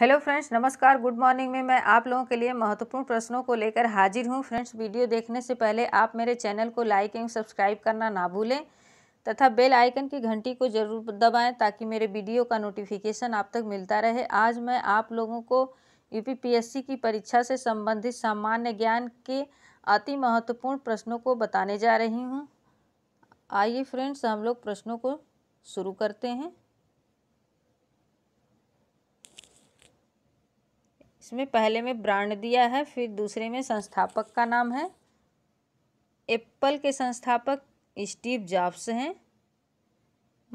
hello friends नमस्कार good morning में मैं आप लोगों के लिए महत्वपूर्ण प्रश्नों को लेकर हाजिर हूं फ्रेंड्स वीडियो देखने से पहले आप मेरे चैनल को लाइक एंड सब्सक्राइब करना ना भूलें तथा बेल आइकन की घंटी को जरूर दबाएं ताकि मेरे वीडियो का नोटिफिकेशन आप तक मिलता रहे आज मैं आप लोगों को यू की परीक्षा से संबंधित सामान्य ज्ञान के अति महत्वपूर्ण प्रश्नों को बताने जा रही हूँ आइए फ्रेंड्स हम लोग प्रश्नों को शुरू करते हैं इसमें पहले में ब्रांड दिया है फिर दूसरे में संस्थापक का नाम है एप्पल के संस्थापक स्टीव जॉब्स हैं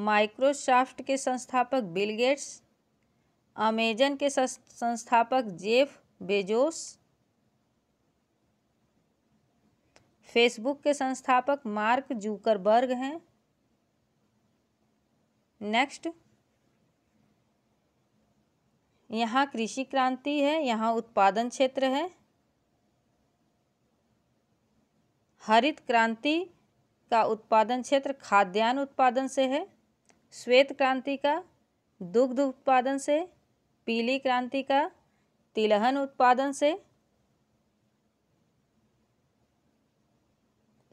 माइक्रोसॉफ्ट के संस्थापक बिल गेट्स अमेजन के संस्थापक जेफ बेजोस फेसबुक के संस्थापक मार्क जूकरबर्ग हैं नेक्स्ट यहाँ कृषि क्रांति है यहाँ उत्पादन क्षेत्र है हरित क्रांति का उत्पादन क्षेत्र खाद्यान्न उत्पादन से है श्वेत क्रांति का दुग्ध उत्पादन से पीली क्रांति का तिलहन उत्पादन से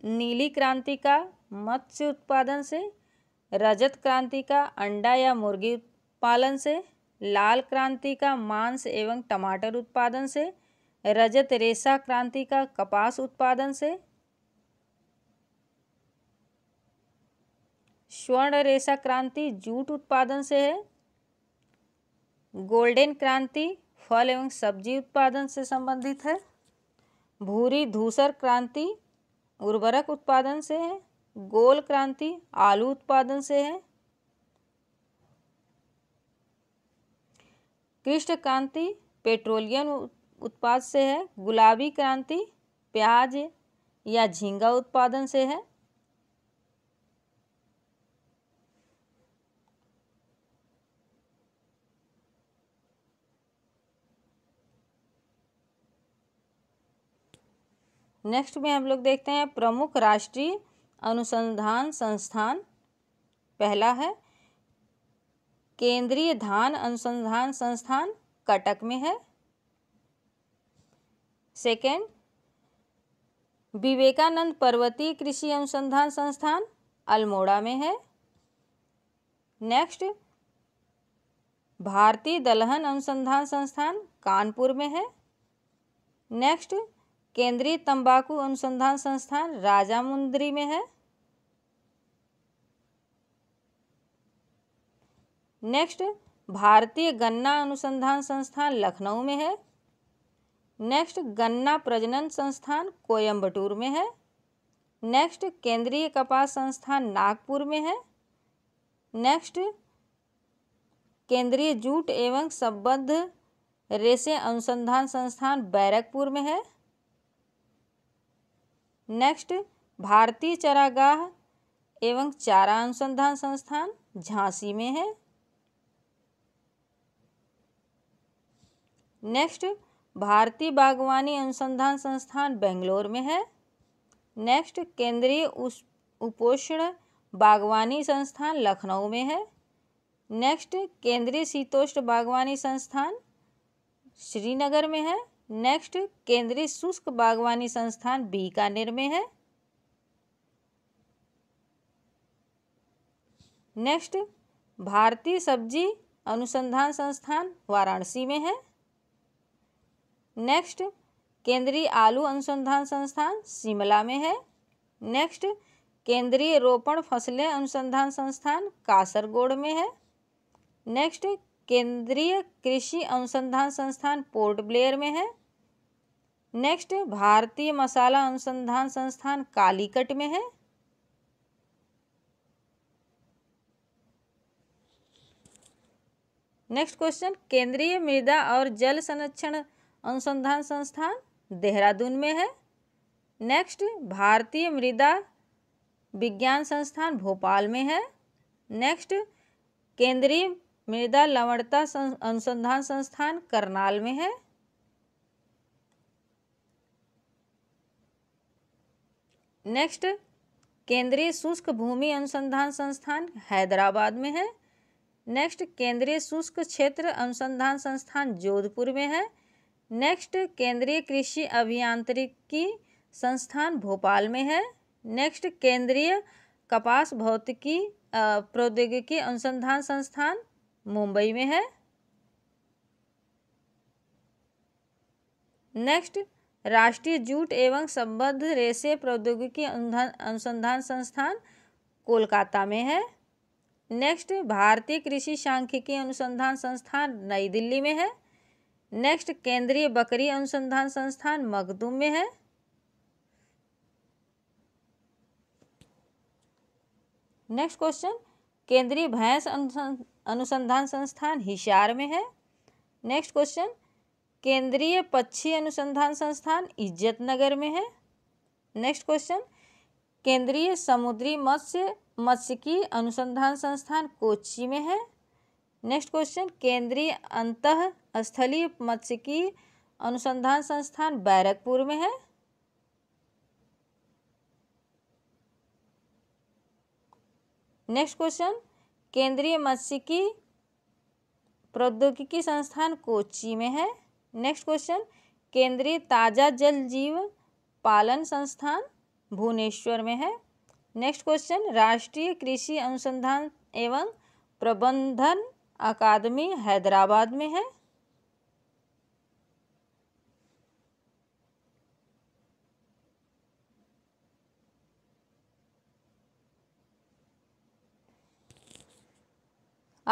नीली क्रांति का मत्स्य उत्पादन से रजत क्रांति का अंडा या मुर्गी पालन से लाल क्रांति का मांस एवं टमाटर उत्पादन से रजत रेशा क्रांति का कपास उत्पादन से स्वर्ण रेशा क्रांति जूट उत्पादन से है गोल्डन क्रांति फल एवं सब्जी उत्पादन से संबंधित है भूरी धूसर क्रांति उर्वरक उत्पादन से है गोल क्रांति आलू उत्पादन से है कृष्ण क्रांति पेट्रोलियम उत्पाद से है गुलाबी क्रांति प्याज या झींगा उत्पादन से है नेक्स्ट में हम लोग देखते हैं प्रमुख राष्ट्रीय अनुसंधान संस्थान पहला है केंद्रीय धान अनुसंधान संस्थान कटक में है सेकेंड विवेकानंद पर्वतीय कृषि अनुसंधान संस्थान अल्मोड़ा में है नेक्स्ट भारतीय दलहन अनुसंधान संस्थान कानपुर में है नेक्स्ट केंद्रीय तंबाकू अनुसंधान संस्थान राजामुंद्री में है नेक्स्ट भारतीय गन्ना अनुसंधान संस्थान लखनऊ में है नेक्स्ट गन्ना प्रजनन संस्थान कोयम्बटूर में है नेक्स्ट केंद्रीय कपास संस्थान नागपुर में है नेक्स्ट केंद्रीय जूट एवं संबद्ध रेसे अनुसंधान संस्थान बैरकपुर में है नेक्स्ट भारतीय चरागाह एवं चारा अनुसंधान संस्थान झांसी में है नेक्स्ट भारतीय बागवानी अनुसंधान संस्थान बेंगलोर में है नेक्स्ट केंद्रीय उपोषण बागवानी संस्थान लखनऊ में है नेक्स्ट केंद्रीय शीतोष्ण बागवानी संस्थान श्रीनगर में है नेक्स्ट केंद्रीय शुष्क बागवानी संस्थान बीकानेर में है नेक्स्ट भारतीय सब्जी अनुसंधान संस्थान वाराणसी में है नेक्स्ट केंद्रीय आलू अनुसंधान संस्थान शिमला में है नेक्स्ट केंद्रीय रोपण फसलें अनुसंधान संस्थान कासरगोड में है नेक्स्ट केंद्रीय कृषि अनुसंधान संस्थान पोर्ट ब्लेयर में है नेक्स्ट भारतीय मसाला अनुसंधान संस्थान कालीकट में है नेक्स्ट क्वेश्चन केंद्रीय मृदा और जल संरक्षण अनुसंधान संस्थान देहरादून में है नेक्स्ट भारतीय मृदा विज्ञान संस्थान भोपाल में है नेक्स्ट केंद्रीय मृदा लवणता अनुसंधान संस्थान करनाल में है नेक्स्ट केंद्रीय शुष्क भूमि अनुसंधान संस्थान हैदराबाद में है नेक्स्ट केंद्रीय शुष्क क्षेत्र अनुसंधान संस्थान जोधपुर में है नेक्स्ट केंद्रीय कृषि अभियांत्रिकी संस्थान भोपाल में है नेक्स्ट केंद्रीय कपास भौतिकी प्रौद्योगिकी अनुसंधान संस्थान मुंबई में है नेक्स्ट राष्ट्रीय जूट एवं संबद्ध रेसे प्रौद्योगिकी अनुसंधान संस्थान कोलकाता में है नेक्स्ट भारतीय कृषि सांख्यिकी अनुसंधान संस्थान नई दिल्ली में है नेक्स्ट केंद्रीय बकरी अनुसंधान संस्थान मगदू में है नेक्स्ट क्वेश्चन केंद्रीय भैंस अनुसंधान संस्थान हिसार में है नेक्स्ट क्वेश्चन केंद्रीय पक्षी अनुसंधान संस्थान इज्जत नगर में है नेक्स्ट क्वेश्चन केंद्रीय समुद्री मत्स्य मत्स्यकी अनुसंधान संस्थान कोची में है नेक्स्ट क्वेश्चन केंद्रीय अंत स्थलीय मत्स्यिकी अनुसंधान संस्थान बैरकपुर में है नेक्स्ट क्वेश्चन केंद्रीय मत्स्यिकी प्रौद्योगिकी संस्थान कोची में है नेक्स्ट क्वेश्चन केंद्रीय ताजा जल जीव पालन संस्थान भुवनेश्वर में है नेक्स्ट क्वेश्चन राष्ट्रीय कृषि अनुसंधान एवं प्रबंधन अकादमी हैदराबाद में है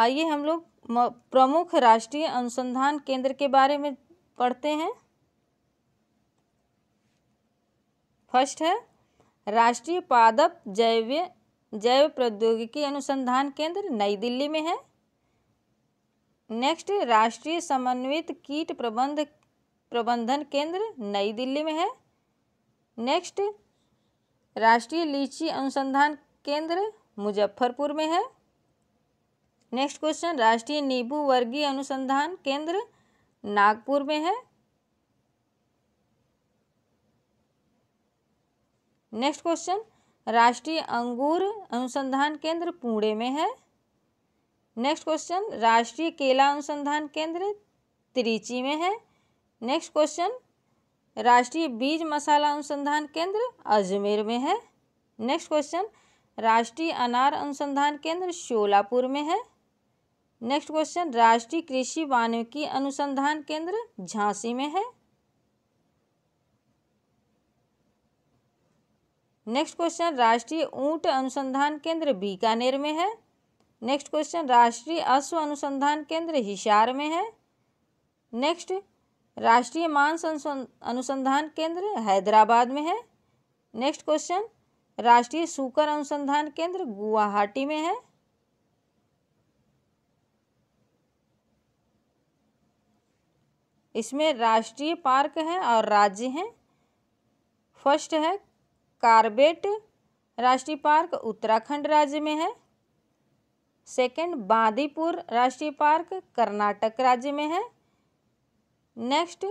आइए हम लोग प्रमुख राष्ट्रीय अनुसंधान केंद्र के बारे में पढ़ते हैं फर्स्ट है राष्ट्रीय पादप जैव जैव प्रौद्योगिकी अनुसंधान केंद्र नई दिल्ली में है नेक्स्ट राष्ट्रीय समन्वित कीट प्रबंध प्रबंधन केंद्र नई दिल्ली में है नेक्स्ट राष्ट्रीय लीची अनुसंधान केंद्र मुजफ्फरपुर में है नेक्स्ट क्वेश्चन राष्ट्रीय नींबू वर्गीय अनुसंधान केंद्र नागपुर में है नेक्स्ट क्वेश्चन राष्ट्रीय अंगूर अनुसंधान केंद्र पुणे में है नेक्स्ट क्वेश्चन राष्ट्रीय केला अनुसंधान केंद्र त्रिची में है नेक्स्ट क्वेश्चन राष्ट्रीय बीज मसाला अनुसंधान केंद्र अजमेर में है नेक्स्ट क्वेश्चन राष्ट्रीय अनार अनुसंधान केंद्र शोलापुर में है नेक्स्ट क्वेश्चन राष्ट्रीय कृषि वानिकी अनुसंधान केंद्र झांसी में है नेक्स्ट क्वेश्चन राष्ट्रीय ऊंट अनुसंधान केंद्र बीकानेर में है नेक्स्ट क्वेश्चन राष्ट्रीय अश्व अनुसंधान केंद्र हिसार में है नेक्स्ट राष्ट्रीय मांस अनुसंधान केंद्र हैदराबाद में है नेक्स्ट क्वेश्चन राष्ट्रीय सूकर अनुसंधान केंद्र गुवाहाटी में है इसमें राष्ट्रीय पार्क हैं और राज्य हैं फर्स्ट है कार्बेट राष्ट्रीय पार्क उत्तराखंड राज्य में है सेकंड बांदीपुर राष्ट्रीय पार्क कर्नाटक राज्य में है नेक्स्ट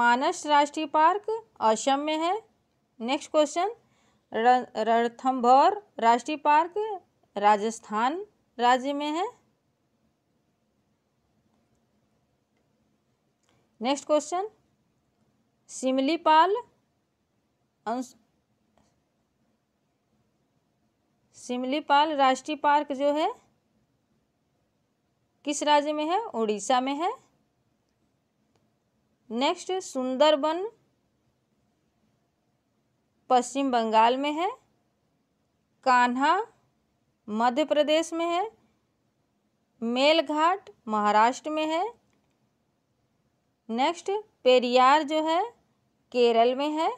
मानस राष्ट्रीय पार्क असम में है नेक्स्ट क्वेश्चन रणथम्भौर राष्ट्रीय पार्क राजस्थान राज्य में है नेक्स्ट क्वेश्चन सिमलीपाल सिमलीपाल राष्ट्रीय पार्क जो है किस राज्य में है उड़ीसा में है नेक्स्ट सुंदरबन पश्चिम बंगाल में है कान्हा मध्य प्रदेश में है मेलघाट महाराष्ट्र में है नेक्स्ट पेरियार जो है केरल में है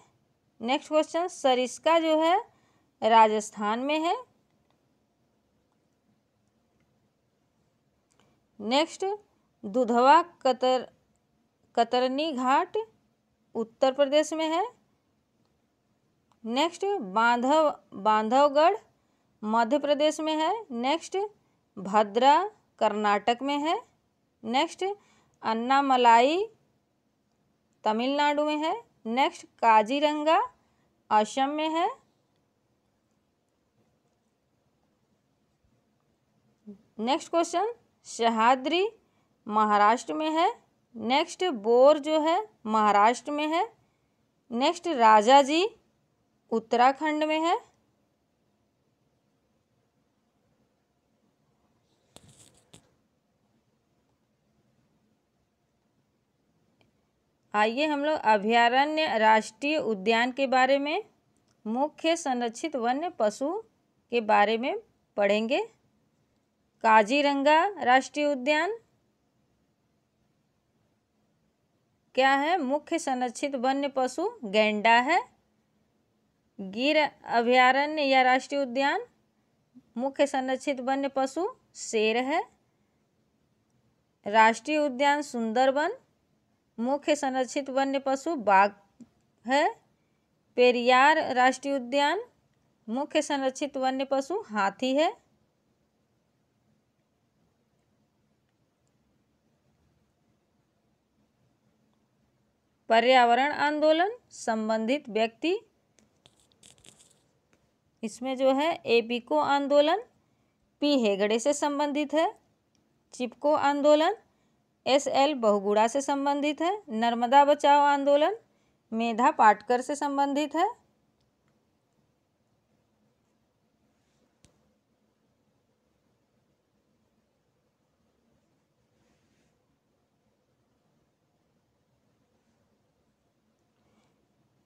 नेक्स्ट क्वेश्चन सरिस्का जो है राजस्थान में है नेक्स्ट दुधवा कतर कतरनी घाट उत्तर प्रदेश में है नेक्स्ट बांधव बांधवगढ़ मध्य प्रदेश में है नेक्स्ट भद्रा कर्नाटक में है नेक्स्ट अन्नामलाई तमिलनाडु में है नेक्स्ट काजीरंगा असम में है नेक्स्ट क्वेश्चन शहाद्री महाराष्ट्र में है नेक्स्ट बोर जो है महाराष्ट्र में है नेक्स्ट राजा जी उत्तराखंड में है आइए हम लोग अभ्यारण्य राष्ट्रीय उद्यान के बारे में मुख्य संरक्षित वन्य पशु के बारे में पढ़ेंगे काजीरंगा राष्ट्रीय उद्यान क्या है मुख्य संरक्षित वन्य पशु गेंडा है गिर अभ्यारण्य या राष्ट्रीय उद्यान मुख्य संरक्षित वन्य पशु शेर है राष्ट्रीय उद्यान सुंदरवन मुख्य संरक्षित वन्य पशु बाघ है पेरियार राष्ट्रीय उद्यान मुख्य संरक्षित वन्य पशु हाथी है पर्यावरण आंदोलन संबंधित व्यक्ति इसमें जो है एपिको आंदोलन पी हेगड़े से संबंधित है चिपको आंदोलन एस एल बहुगुड़ा से संबंधित है नर्मदा बचाओ आंदोलन मेधा पाटकर से संबंधित है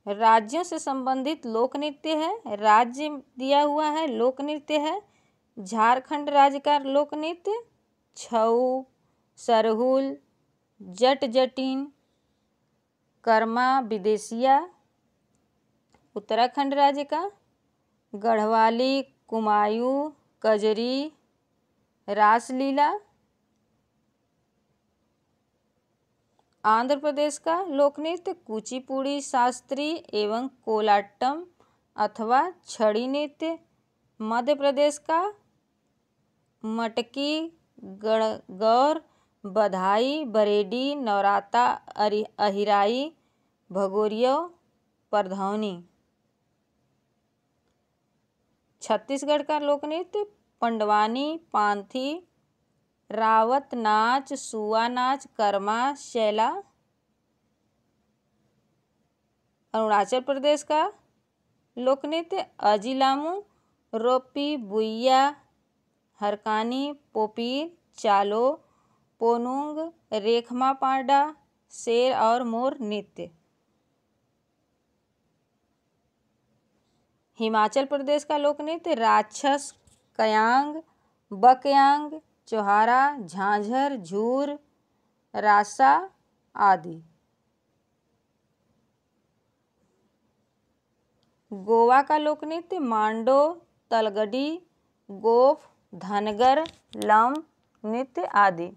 राज्यों से संबंधित लोक नृत्य है राज्य दिया हुआ है लोक नृत्य है झारखंड राज्य का लोक नृत्य छऊ सरहुल जट जटिन कर्मा विदेशिया उत्तराखंड राज्य का गढ़वाली कुमायूं कजरी रासलीला आंध्र प्रदेश का लोक नृत्य कुचिपुड़ी शास्त्री एवं कोलाट्टम अथवा छड़ी नृत्य मध्य प्रदेश का मटकी गण गौर बधाई बरेडी नवराता अरि अहिराई भगोरियो परधौनी छत्तीसगढ़ का लोक नृत्य पंडवानी पांथी रावत नाच सुआ नाच कर्मा शैला अरुणाचल प्रदेश का लोक नृत्य अजिलामू रोपी बुइया हरकानी पोपीर चालो पोनुंग रेखमा पांडा शेर और मोर नृत्य हिमाचल प्रदेश का लोक नृत्य राक्षस कयांग बकयांग चौहारा झांझर झूर रासा आदि गोवा का लोक नृत्य मांडो तलगडी गोफ धनगर लम नृत्य आदि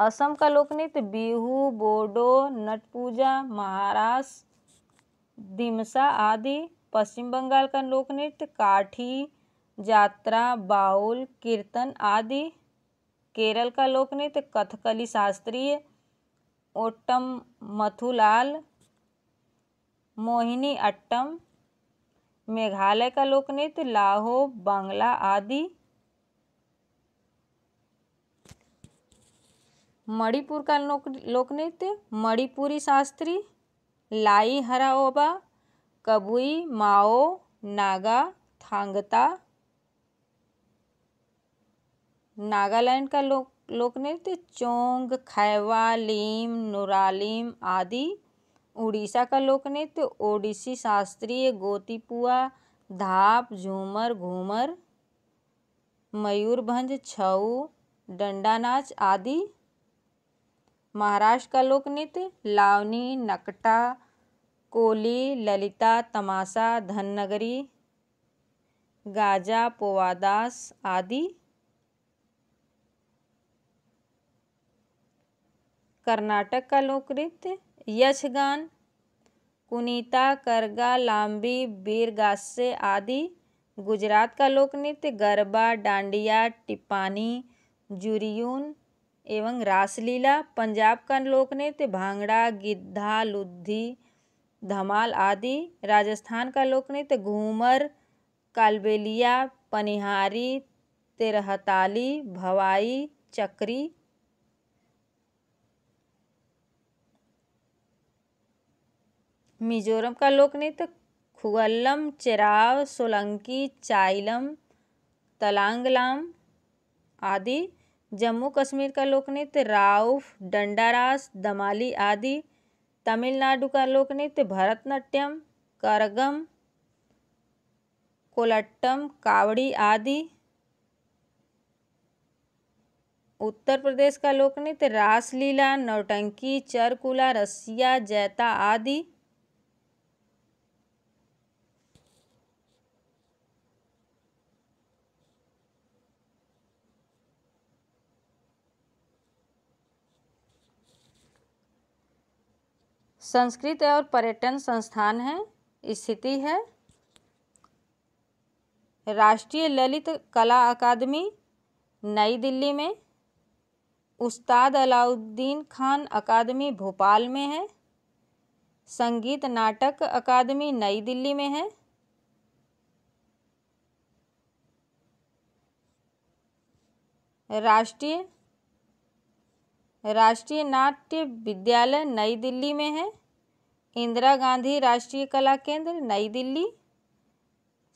असम का लोकनृत्य बिहू बोडो नट पूजा महाराष्ट्र दिमसा आदि पश्चिम बंगाल का लोकनृत्य काठी जात्रा बाउल कीर्तन आदि केरल का लोकनृत्य कथकली शास्त्रीय ओट्टम मथुलाल मोहिनी अट्टम मेघालय का लोकनृत्य लाहो बांग्ला आदि मणिपुर का लोक लोकनृत्य मणिपुरी शास्त्री लाई हराओबा कबुई माओ नागा थांगता नागालैंड का लोक लोक नृत्य चोंग खैवा लीम नुरालीम आदि उड़ीसा का लोक नृत्य ओडिसी शास्त्रीय गोतीपुआ धाप झूमर घूमर मयूरभंज छऊ डंडा नाच आदि महाराष्ट्र का लोक नृत्य लावनी नकटा कोली ललिता तमाशा धननगरी गाजा पोवादास आदि कर्नाटक का लोक नृत्य यक्षगान कुनीता करगा लांबी बीरगास्से आदि गुजरात का लोक नृत्य गरबा डांडिया टिपानी जुरियून एवं रासलीला पंजाब का नृत्य भांगड़ा गिद्धा लुद्धी धमाल आदि राजस्थान का नृत्य घूमर कालबेलिया पनिहारी तिरहताली भवाई चक्री मिजोरम का नृत्य खुगल्लम चेराव सोलंकी चाइलम तलांगलाम आदि जम्मू कश्मीर का लोक नृत्य राउफ डंडारास दमाली आदि तमिलनाडु का लोक नृत्य भरतनाट्यम करगम कोलट्टम कावड़ी आदि उत्तर प्रदेश का लोक नृत्य रासलीला नौटंकी चरकुला रसिया जैता आदि संस्कृत और पर्यटन संस्थान है स्थिति है राष्ट्रीय ललित कला अकादमी नई दिल्ली में उस्ताद अलाउद्दीन खान अकादमी भोपाल में है संगीत नाटक अकादमी नई दिल्ली में है राष्ट्रीय राष्ट्रीय नाट्य विद्यालय नई दिल्ली में है इंदिरा गांधी राष्ट्रीय कला केंद्र नई दिल्ली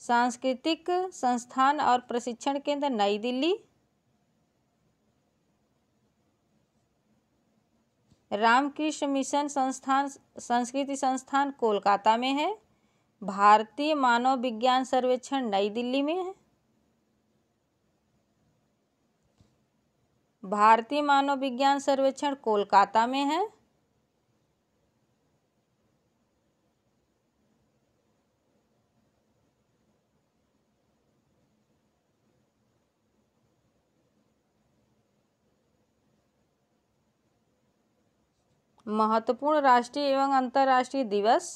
सांस्कृतिक संस्थान और प्रशिक्षण केंद्र नई दिल्ली रामकृष्ण मिशन संस्थान संस्कृति संस्थान कोलकाता में है भारतीय मानव विज्ञान सर्वेक्षण नई दिल्ली में है भारतीय मानव विज्ञान सर्वेक्षण कोलकाता में है महत्वपूर्ण राष्ट्रीय एवं अंतर्राष्ट्रीय दिवस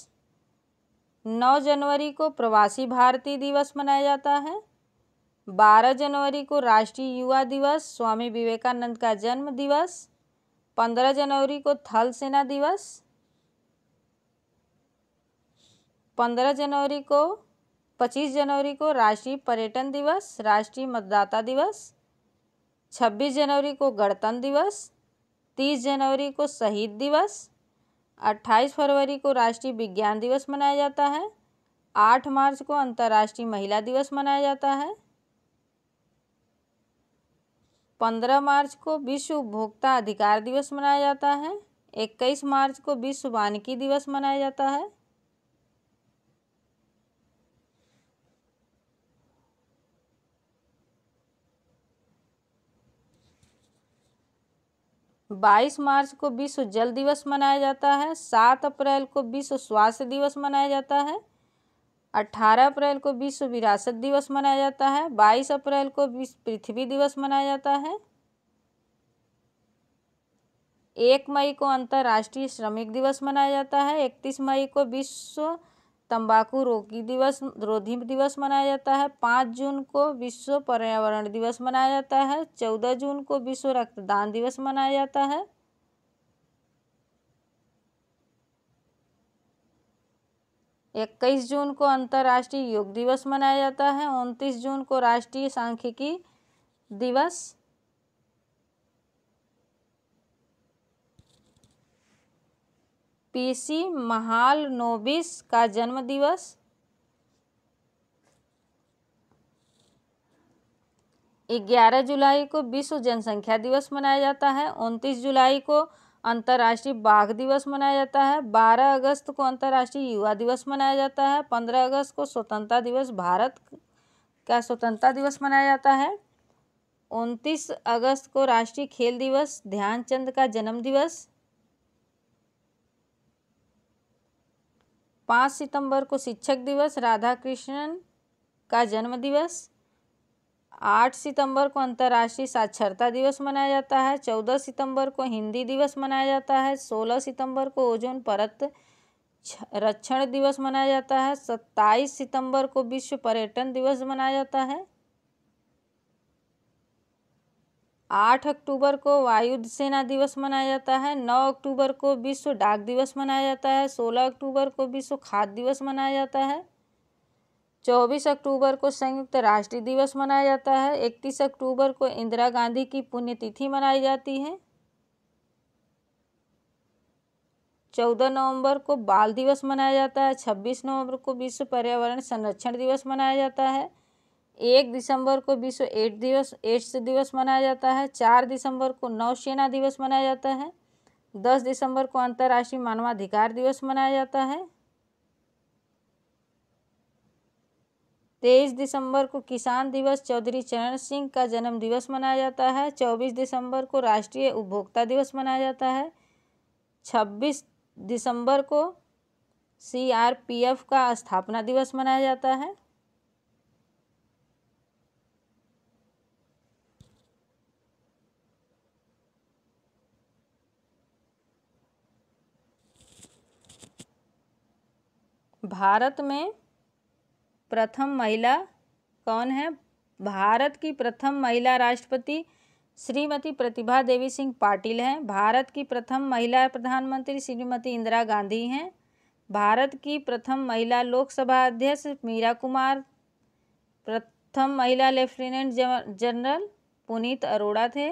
9 जनवरी को प्रवासी भारतीय दिवस मनाया जाता है 12 जनवरी को राष्ट्रीय युवा दिवस स्वामी विवेकानंद का जन्म दिवस 15 जनवरी को थल सेना दिवस 15 जनवरी को 25 जनवरी को राष्ट्रीय पर्यटन दिवस राष्ट्रीय मतदाता दिवस 26 जनवरी को गणतंत्र दिवस तीस जनवरी को शहीद दिवस अट्ठाईस फरवरी को राष्ट्रीय विज्ञान दिवस मनाया जाता है आठ मार्च को अंतर्राष्ट्रीय महिला दिवस मनाया जाता है पंद्रह मार्च को विश्व उपभोक्ता अधिकार दिवस मनाया जाता है इक्कीस मार्च को विश्व वानिकी दिवस मनाया जाता है बाईस मार्च को विश्व जल दिवस मनाया जाता है सात अप्रैल को विश्व स्वास्थ्य दिवस मनाया जाता है अट्ठारह अप्रैल को विश्व विरासत दिवस मनाया जाता है बाईस अप्रैल को विश्व पृथ्वी दिवस मनाया जाता है एक मई को अंतर्राष्ट्रीय श्रमिक दिवस मनाया जाता है इकतीस मई को विश्व तंबाकू रोकी दिवस रोधी दिवस मनाया जाता है पाँच जून को विश्व पर्यावरण दिवस मनाया जाता है चौदह जून को विश्व रक्तदान दिवस मनाया जाता है इक्कीस जून को अंतर्राष्ट्रीय योग दिवस मनाया जाता है उनतीस जून को राष्ट्रीय सांख्यिकी दिवस पीसी महालनोबिस का जन्म दिवस ग्यारह जुलाई को विश्व जनसंख्या दिवस मनाया जाता है उनतीस जुलाई को अंतर्राष्ट्रीय बाघ दिवस मनाया जाता है बारह अगस्त को अंतर्राष्ट्रीय युवा दिवस मनाया जाता है पंद्रह अगस्त को स्वतंत्रता दिवस भारत का स्वतंत्रता दिवस मनाया जाता है उनतीस अगस्त को राष्ट्रीय खेल दिवस ध्यानचंद का जन्म दिवस पाँच सितंबर को शिक्षक दिवस राधा कृष्णन का जन्म दिवस आठ सितंबर को अंतर्राष्ट्रीय साक्षरता दिवस मनाया जाता है चौदह सितंबर को हिंदी दिवस मनाया जाता है सोलह सितंबर को ओजोन परत रक्षण दिवस मनाया जाता है सत्ताईस सितंबर को विश्व पर्यटन दिवस मनाया जाता है आठ अक्टूबर को वायु सेना दिवस मनाया जाता है नौ अक्टूबर को विश्व डाक दिवस मनाया जाता है सोलह अक्टूबर को विश्व खाद्य दिवस मनाया जाता है चौबीस अक्टूबर को संयुक्त राष्ट्र दिवस मनाया जाता है इकतीस अक्टूबर को इंदिरा गांधी की पुण्यतिथि मनाई जाती है चौदह नवंबर को बाल दिवस मनाया जाता है छब्बीस नवंबर को विश्व पर्यावरण संरक्षण दिवस मनाया जाता है एक दिसंबर को विश्व एड्स दिवस एड्स दिवस मनाया जाता है चार दिसंबर को नौसेना दिवस मनाया जाता है दस दिसंबर को अंतर्राष्ट्रीय मानवाधिकार दिवस मनाया जाता है तेईस दिसंबर को किसान दिवस चौधरी चरण सिंह का जन्म दिवस मनाया जाता है चौबीस दिसंबर को राष्ट्रीय उपभोक्ता दिवस मनाया जाता है छब्बीस दिसंबर को सीआरपीएफ का स्थापना दिवस मनाया जाता है भारत में प्रथम महिला कौन है भारत की प्रथम महिला राष्ट्रपति श्रीमती प्रतिभा देवी सिंह पाटिल हैं भारत की प्रथम महिला प्रधानमंत्री श्रीमती इंदिरा गांधी हैं भारत की प्रथम महिला लोकसभा अध्यक्ष मीरा कुमार प्रथम महिला लेफ्टिनेंट जनरल पुनीत अरोड़ा थे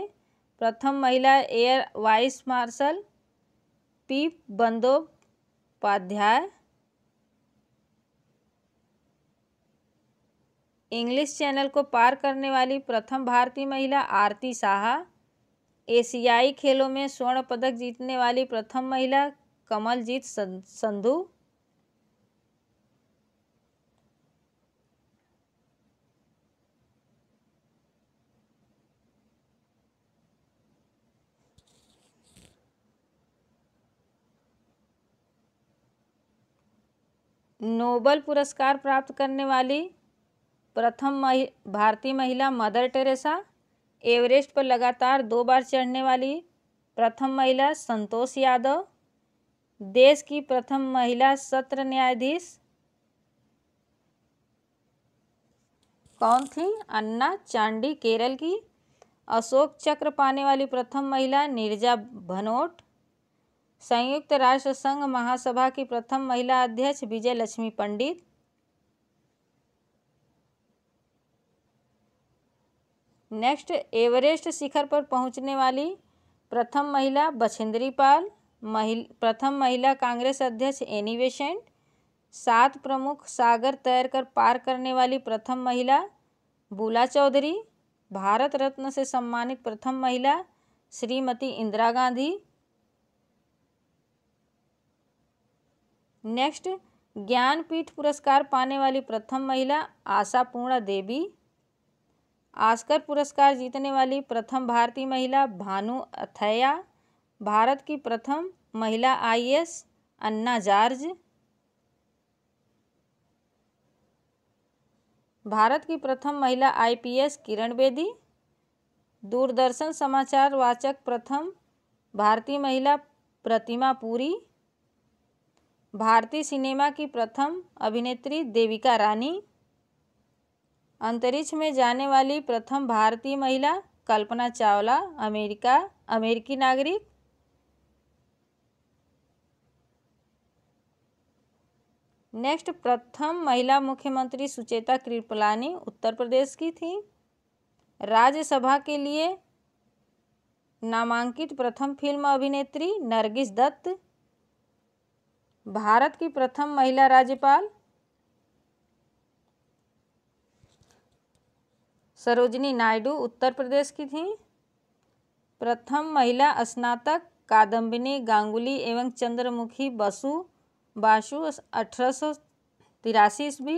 प्रथम महिला air vice marshal P Bandopadhyay English Channel को पार करने वाली प्रथम भारतीय महिला आरती साहा एशियाई खेलों में स्वर्ण पदक जीतने वाली प्रथम महिला कमलजीत संधु नोबल पुरस्कार प्राप्त करने वाली प्रथम महि भारतीय महिला मदर टेरेसा एवरेस्ट पर लगातार दो बार चढ़ने वाली प्रथम महिला संतोष यादव देश की प्रथम महिला सत्र न्यायाधीश कौन थी अन्ना चांडी केरल की अशोक चक्र पाने वाली प्रथम महिला निर्जा भनोट संयुक्त राष्ट्र संघ महासभा की प्रथम महिला अध्यक्ष विजय लक्ष्मी पंडित नेक्स्ट एवरेस्ट शिखर पर पहुंचने वाली प्रथम महिला बछेंद्री पाल महिल प्रथम महिला कांग्रेस अध्यक्ष एनी बेसेंट सात प्रमुख सागर तैरकर पार करने वाली प्रथम महिला बुला चौधरी भारत रत्न से सम्मानित प्रथम महिला श्रीमती इंदिरा गांधी नेक्स्ट ज्ञानपीठ पुरस्कार पाने वाली प्रथम महिला आशा पूर्णा देवी आस्कर पुरस्कार जीतने वाली प्रथम भारतीय महिला भानु अथैया भारत की प्रथम महिला आईएएस अन्ना जार्ज भारत की प्रथम महिला आईपीएस किरण बेदी दूरदर्शन समाचार वाचक प्रथम भारतीय महिला प्रतिमा पुरी भारतीय सिनेमा की प्रथम अभिनेत्री देविका रानी अंतरिक्ष में जाने वाली प्रथम भारतीय महिला कल्पना चावला अमेरिका अमेरिकी नागरिक नेक्स्ट प्रथम महिला मुख्यमंत्री सुचेता कृपलानी उत्तर प्रदेश की थी राज्यसभा के लिए नामांकित प्रथम फिल्म अभिनेत्री नरगिस दत्त भारत की प्रथम महिला राज्यपाल सरोजनी नायडू उत्तर प्रदेश की थी प्रथम महिला स्नातक कादम्बिनी गांगुली एवं चंद्रमुखी बसु बासु अठारह सौ तिरासी ईस्वी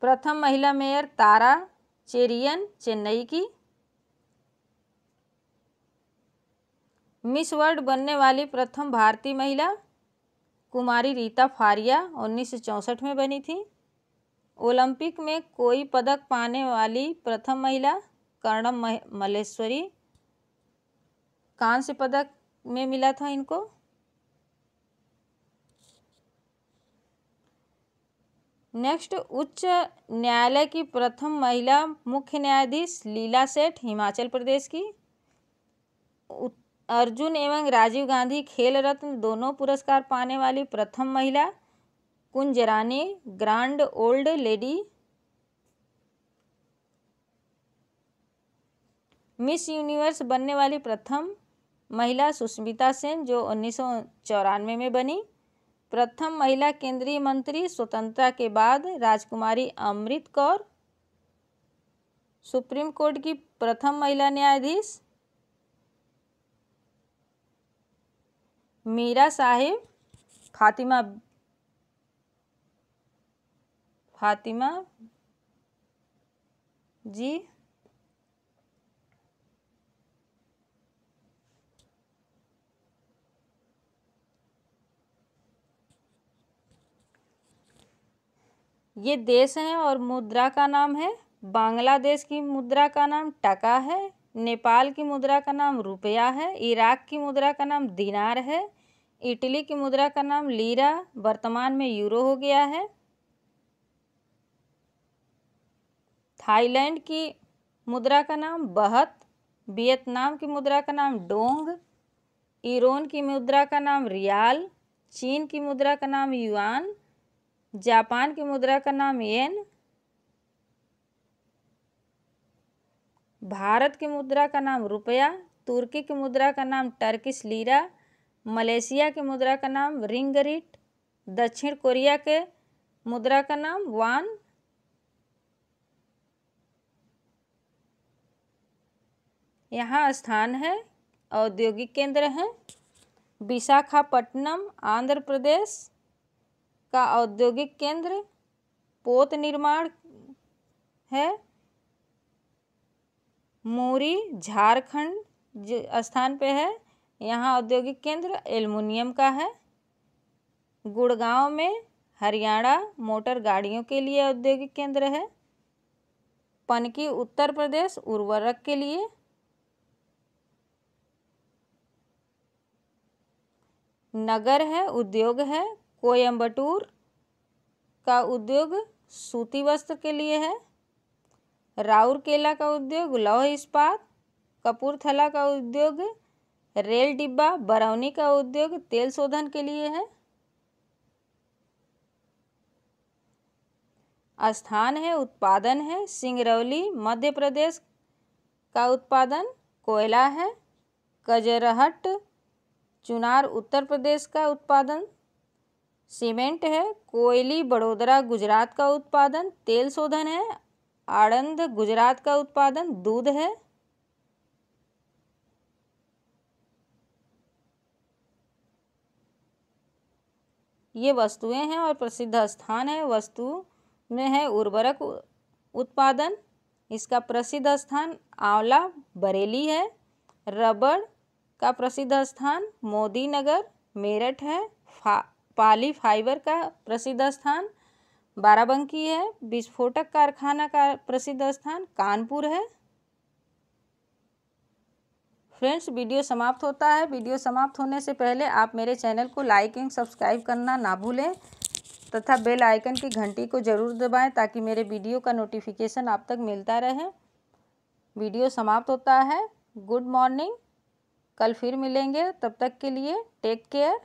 प्रथम महिला मेयर तारा चेरियन चेन्नई की मिस वर्ल्ड बनने वाली प्रथम भारतीय महिला कुमारी रीता फारिया उन्नीस में बनी थी ओलंपिक में कोई पदक पाने वाली प्रथम महिला कर्णम मह, मलेश्वरी कांस्य पदक में मिला था इनको नेक्स्ट उच्च न्यायालय की प्रथम महिला मुख्य न्यायाधीश लीला सेठ हिमाचल प्रदेश की अर्जुन एवं राजीव गांधी खेल रत्न दोनों पुरस्कार पाने वाली प्रथम महिला Kunjarani grand old lady Miss Universe बनने वाली प्रथम महिला सुष्मिता सेन जो उन्नीस में बनी प्रथम महिला केंद्रीय मंत्री स्वतंत्रता के बाद राजकुमारी अमृत कौर सुप्रीम कोर्ट की प्रथम महिला न्यायाधीश मीरा साहिब फातिमा फातिमा जी ये देश है और मुद्रा का नाम है बांग्लादेश की मुद्रा का नाम टका है नेपाल की मुद्रा का नाम रुपया है इराक की मुद्रा का नाम दिनार है इटली की मुद्रा का नाम लीरा वर्तमान में यूरो हो गया है थाईलैंड की मुद्रा का नाम बहत वियतनाम की मुद्रा का नाम डोंग ईरान की मुद्रा का नाम रियाल चीन की मुद्रा का नाम युआन जापान की मुद्रा का नाम येन भारत की मुद्रा का नाम रुपया तुर्की की मुद्रा का नाम टर्किश लीरा मलेशिया की मुद्रा का नाम रिंगरिट दक्षिण कोरिया के मुद्रा का नाम वान यहाँ स्थान है औद्योगिक केंद्र है विशाखापट्टनम आंध्र प्रदेश का औद्योगिक केंद्र पोत निर्माण है मोरी झारखंड स्थान पे है यहाँ औद्योगिक केंद्र एल्युमिनियम का है गुड़गांव में हरियाणा मोटर गाड़ियों के लिए औद्योगिक केंद्र है पनकी उत्तर प्रदेश उर्वरक के लिए नगर है उद्योग है कोयम्बटूर का उद्योग सूती वस्त्र के लिए है राउरकेला का उद्योग लौह इस्पात कपूरथला का उद्योग रेल डिब्बा बरौनी का उद्योग तेल शोधन के लिए है स्थान है उत्पादन है सिंगरौली मध्य प्रदेश का उत्पादन कोयला है कजरहट चुनार उत्तर प्रदेश का उत्पादन सीमेंट है कोयली बड़ोदरा गुजरात का उत्पादन तेल शोधन है आणंद गुजरात का उत्पादन दूध है ये वस्तुएं हैं और प्रसिद्ध स्थान है वस्तु में है उर्वरक उत्पादन इसका प्रसिद्ध स्थान आंवला बरेली है रबड़ का प्रसिद्ध स्थान मोदी नगर मेरठ है फा पाली फाइबर का प्रसिद्ध स्थान बाराबंकी है विस्फोटक कारखाना का प्रसिद्ध स्थान कानपुर है फ्रेंड्स वीडियो समाप्त होता है वीडियो समाप्त होने से पहले आप मेरे चैनल को लाइक एंड सब्सक्राइब करना ना भूलें तथा बेल आइकन की घंटी को जरूर दबाएं ताकि मेरे वीडियो का नोटिफिकेशन आप तक मिलता रहे वीडियो समाप्त होता है गुड मॉर्निंग कल फिर मिलेंगे तब तक के लिए टेक केयर